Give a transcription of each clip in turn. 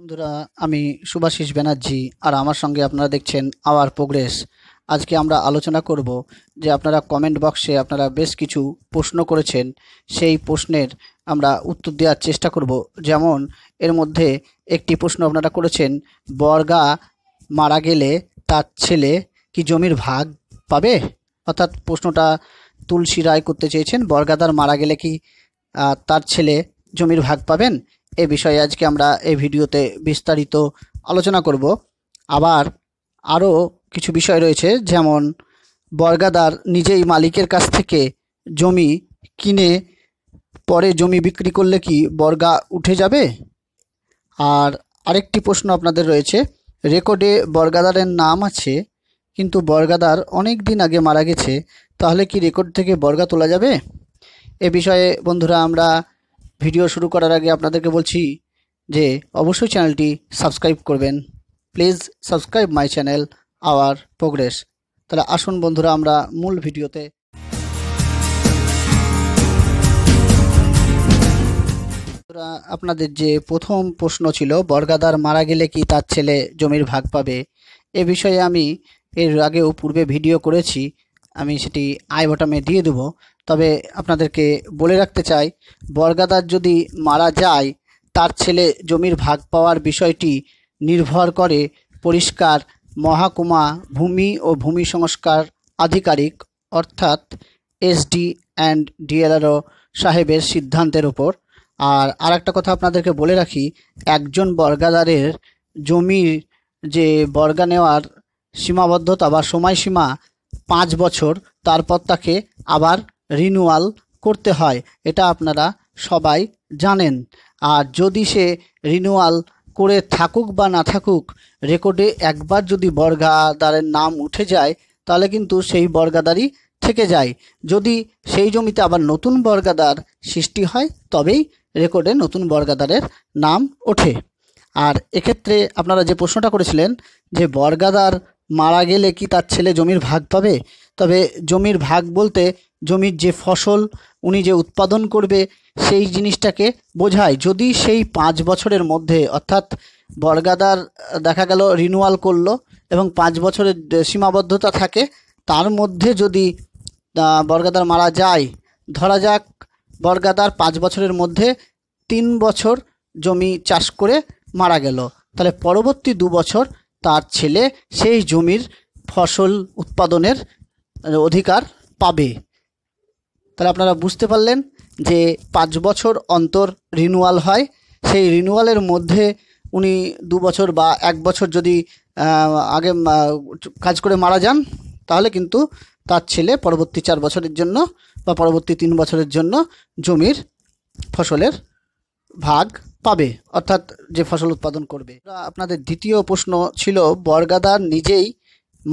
বন্ধুরা আমি সুভাশিস ব্যানার্জি আর আমার সঙ্গে আপনারা দেখছেন আওয়ার প্রোগ্রেস আজকে আমরা আলোচনা করব যে আপনারা কমেন্ট বক্সে আপনারা বেশ কিছু প্রশ্ন করেছেন সেই প্রশ্নের আমরা উত্তর দেওয়ার চেষ্টা করব যেমন এর মধ্যে একটি প্রশ্ন আপনারা করেছেন বর্গা মারা গেলে তার ছেলে কি জমির ভাগ পাবে অর্থাৎ প্রশ্নটা তুলসী রায় করতে চেয়েছেন বর্গাদার মারা গেলে কি তার ছেলে জমির ভাগ পাবেন এ বিষয়ে আজকে আমরা এই ভিডিওতে বিস্তারিত আলোচনা করব আবার আরও কিছু বিষয় রয়েছে যেমন বর্গাদার নিজেই মালিকের কাছ থেকে জমি কিনে পরে জমি বিক্রি করলে কি বর্গা উঠে যাবে আর আরেকটি প্রশ্ন আপনাদের রয়েছে রেকর্ডে বর্গাদারের নাম আছে কিন্তু বর্গাদার অনেক দিন আগে মারা গেছে তাহলে কি রেকর্ড থেকে বর্গা তোলা যাবে এ বিষয়ে বন্ধুরা আমরা ভিডিও শুরু করার আগে আপনাদেরকে বলছি যে অবশ্যই চ্যানেলটি সাবস্ক্রাইব করবেন please subscribe my channel our progress তাহলে আসুন বন্ধুরা আমরা মূল ভিডিওতে আপনাদের যে প্রথম প্রশ্ন ছিল বর্গাদার মারা গেলে কি তার ছেলে জমির ভাগ পাবে এ বিষয়ে আমি এর আগেও পূর্বে ভিডিও করেছি আমি সেটি আই বটামে দিয়ে দেবো তবে আপনাদেরকে বলে রাখতে চাই বর্গাদার যদি মারা যায় তার ছেলে জমির ভাগ পাওয়ার বিষয়টি নির্ভর করে পরিষ্কার মহাকুমা ভূমি ও ভূমি সংস্কার আধিকারিক অর্থাৎ এসডি অ্যান্ড ডিএলআরও সাহেবের সিদ্ধান্তের ওপর আর আর একটা কথা আপনাদেরকে বলে রাখি একজন বর্গাদারের জমির যে বর্গা নেওয়ার সীমাবদ্ধতা বা সময়সীমা পাঁচ বছর তারপর তাকে আবার রিনুয়াল করতে হয় এটা আপনারা সবাই জানেন আর যদি সে রিনুয়াল করে থাকুক বা না থাকুক রেকর্ডে একবার যদি বর্গাদারের নাম উঠে যায় তাহলে কিন্তু সেই বর্গাদারই থেকে যায় যদি সেই জমিতে আবার নতুন বর্গাদার সৃষ্টি হয় তবেই রেকর্ডে নতুন বর্গাদারের নাম ওঠে আর এক্ষেত্রে আপনারা যে প্রশ্নটা করেছিলেন যে বর্গাদার মারা গেলে কি তার ছেলে জমির ভাগ পাবে তবে জমির ভাগ বলতে জমির যে ফসল উনি যে উৎপাদন করবে সেই জিনিসটাকে বোঝায় যদি সেই পাঁচ বছরের মধ্যে অর্থাৎ বর্গাদার দেখা গেল রিনুয়াল করলো এবং পাঁচ বছরের সীমাবদ্ধতা থাকে তার মধ্যে যদি বর্গাদার মারা যায় ধরা যাক বর্গাদার পাঁচ বছরের মধ্যে তিন বছর জমি চাষ করে মারা গেল তাহলে পরবর্তী দু বছর তার ছেলে সেই জমির ফসল উৎপাদনের মানে অধিকার পাবে তাহলে আপনারা বুঝতে পারলেন যে পাঁচ বছর অন্তর রিনুয়াল হয় সেই রিনুয়ালের মধ্যে উনি দু বছর বা এক বছর যদি আগে কাজ করে মারা যান তাহলে কিন্তু তার ছেলে পরবর্তী চার বছরের জন্য বা পরবর্তী তিন বছরের জন্য জমির ফসলের ভাগ পাবে অর্থাৎ যে ফসল উৎপাদন করবে আপনাদের দ্বিতীয় প্রশ্ন ছিল বর্গাদার নিজেই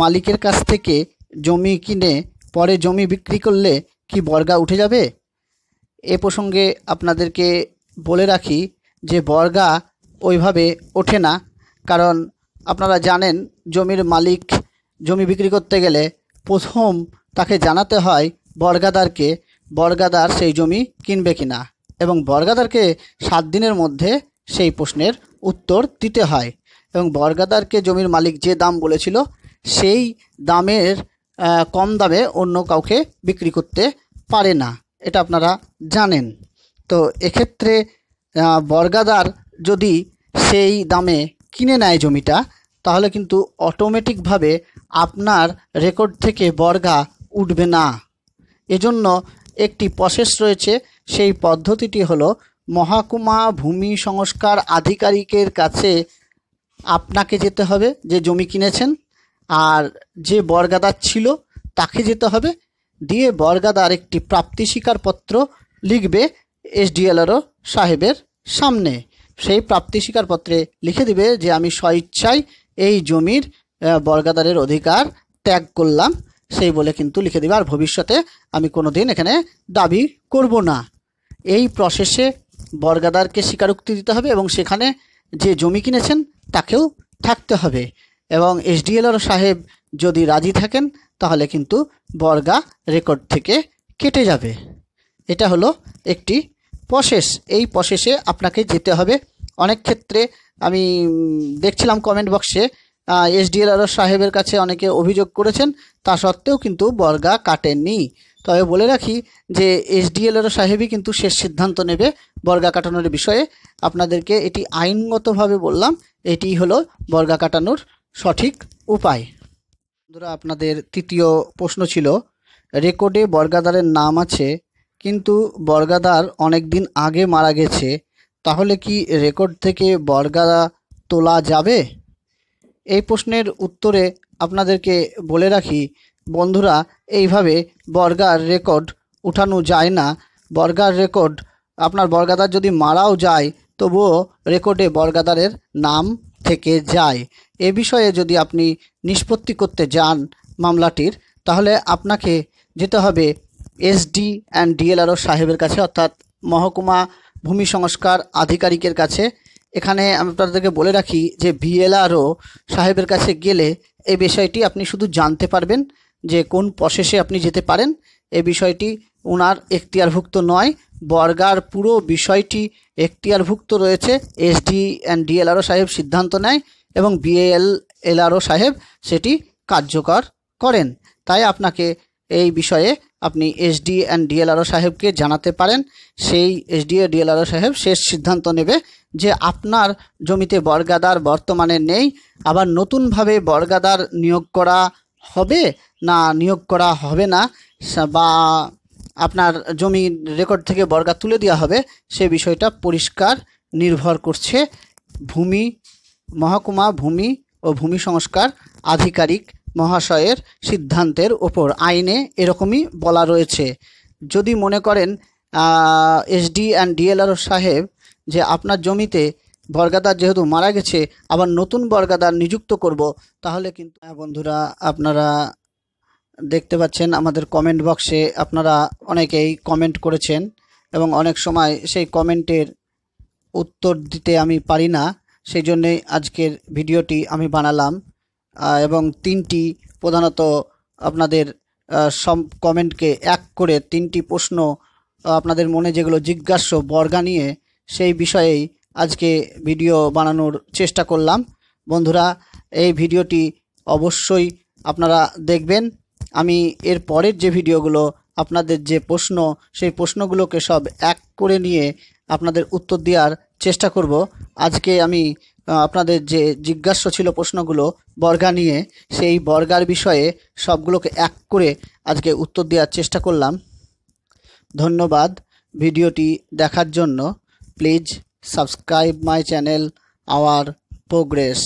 মালিকের কাছ থেকে জমি কিনে পরে জমি বিক্রি করলে কি বর্গা উঠে যাবে এ প্রসঙ্গে আপনাদেরকে বলে রাখি যে বর্গা ওইভাবে ওঠে না কারণ আপনারা জানেন জমির মালিক জমি বিক্রি করতে গেলে প্রথম তাকে জানাতে হয় বর্গাদারকে বর্গাদার সেই জমি কিনবে কি না এবং বর্গাদারকে সাত দিনের মধ্যে সেই প্রশ্নের উত্তর দিতে হয় এবং বর্গাদারকে জমির মালিক যে দাম বলেছিল সেই দামের কম দামে অন্য কাউকে বিক্রি করতে পারে না এটা আপনারা জানেন তো এক্ষেত্রে বর্গাদার যদি সেই দামে কিনে নেয় জমিটা তাহলে কিন্তু অটোমেটিকভাবে আপনার রেকর্ড থেকে বর্গা উঠবে না এজন্য একটি প্রসেস রয়েছে সেই পদ্ধতিটি হলো মহাকুমা ভূমি সংস্কার আধিকারিকের কাছে আপনাকে যেতে হবে যে জমি কিনেছেন আর যে বর্গাদার ছিল তাকে যেতে হবে দিয়ে বর্গাদার একটি প্রাপ্তি স্বীকারপত্র লিখবে এসডিএলআরও সাহেবের সামনে সেই প্রাপ্তি স্বীকারপত্রে লিখে দিবে যে আমি স্বইচ্ছায় এই জমির বর্গাদারের অধিকার ত্যাগ করলাম সেই বলে কিন্তু লিখে দেবে আর ভবিষ্যতে আমি কোনো দিন এখানে দাবি করব না এই প্রসেসে বর্গাদারকে স্বীকারোক্তি দিতে হবে এবং সেখানে যে জমি কিনেছেন তাকেও থাকতে হবে এবং এসডিএলআর সাহেব যদি রাজি থাকেন তাহলে কিন্তু বর্গা রেকর্ড থেকে কেটে যাবে এটা হলো একটি প্রসেস এই প্রসেসে আপনাকে যেতে হবে অনেক ক্ষেত্রে আমি দেখছিলাম কমেন্ট বক্সে এসডিএলআর সাহেবের কাছে অনেকে অভিযোগ করেছেন তা সত্ত্বেও কিন্তু বর্গা কাটেননি তবে বলে রাখি যে এসডিএলআর সাহেবই কিন্তু শেষ সিদ্ধান্ত নেবে বর্গা কাটানোর বিষয়ে আপনাদেরকে এটি আইনগতভাবে বললাম এটি হলো বর্গা কাটানোর সঠিক উপায় বন্ধুরা আপনাদের তৃতীয় প্রশ্ন ছিল রেকর্ডে বর্গাদারের নাম আছে কিন্তু বর্গাদার অনেক দিন আগে মারা গেছে তাহলে কি রেকর্ড থেকে বর্গাদা তোলা যাবে এই প্রশ্নের উত্তরে আপনাদেরকে বলে রাখি বন্ধুরা এইভাবে বর্গার রেকর্ড উঠানো যায় না বর্গার রেকর্ড আপনার বর্গাদার যদি মারাও যায় তবুও রেকর্ডে বর্গাদারের নাম থেকে যায় এ বিষয়ে যদি আপনি নিষ্পত্তি করতে যান মামলাটির তাহলে আপনাকে যেতে হবে এসডি অ্যান্ড ডিএলআরও সাহেবের কাছে অর্থাৎ মহকুমা ভূমি সংস্কার আধিকারিকের কাছে এখানে আমি আপনাদেরকে বলে রাখি যে বিএলআরও সাহেবের কাছে গেলে এই বিষয়টি আপনি শুধু জানতে পারবেন যে কোন প্রসেসে আপনি যেতে পারেন এ বিষয়টি ওনার এখতিয়ারভুক্ত নয় বর্গার পুরো বিষয়টি এখতিয়ারভুক্ত রয়েছে এসডি অ্যান্ড ডিএলআরও সাহেব সিদ্ধান্ত নেয় এবং বিএল এলআরও সাহেব সেটি কার্যকর করেন তাই আপনাকে এই বিষয়ে আপনি এসডি অ্যান্ড ডিএলআরও সাহেবকে জানাতে পারেন সেই এসডিএ ডিএলআরও সাহেব শেষ সিদ্ধান্ত নেবে যে আপনার জমিতে বর্গাদার বর্তমানে নেই আবার নতুনভাবে বর্গাদার নিয়োগ করা হবে না নিয়োগ করা হবে না বা আপনার জমির রেকর্ড থেকে বর্গা তুলে দেওয়া হবে সে বিষয়টা পরিষ্কার নির্ভর করছে ভূমি মহকুমা ভূমি ও ভূমি সংস্কার আধিকারিক মহাশয়ের সিদ্ধান্তের ওপর আইনে এরকমই বলা রয়েছে যদি মনে করেন এসডি অ্যান্ড ডিএলআর সাহেব যে আপনার জমিতে বর্গাদার যেহেতু মারা গেছে আবার নতুন বর্গাদার নিযুক্ত করব তাহলে কিন্তু হ্যাঁ বন্ধুরা আপনারা দেখতে পাচ্ছেন আমাদের কমেন্ট বক্সে আপনারা অনেকেই কমেন্ট করেছেন এবং অনেক সময় সেই কমেন্টের উত্তর দিতে আমি পারি না সেই জন্যেই আজকের ভিডিওটি আমি বানালাম এবং তিনটি প্রধানত আপনাদের সম কমেন্টকে এক করে তিনটি প্রশ্ন আপনাদের মনে যেগুলো জিজ্ঞাস্য বর্গা নিয়ে সেই বিষয়েই আজকে ভিডিও বানানোর চেষ্টা করলাম বন্ধুরা এই ভিডিওটি অবশ্যই আপনারা দেখবেন আমি এর পরের যে ভিডিওগুলো আপনাদের যে প্রশ্ন সেই প্রশ্নগুলোকে সব এক করে নিয়ে আপনাদের উত্তর দেওয়ার চেষ্টা করব আজকে আমি আপনাদের যে জিজ্ঞাস্য ছিল প্রশ্নগুলো বর্গা নিয়ে সেই বর্গার বিষয়ে সবগুলোকে এক করে আজকে উত্তর দেওয়ার চেষ্টা করলাম ধন্যবাদ ভিডিওটি দেখার জন্য please subscribe my channel our progress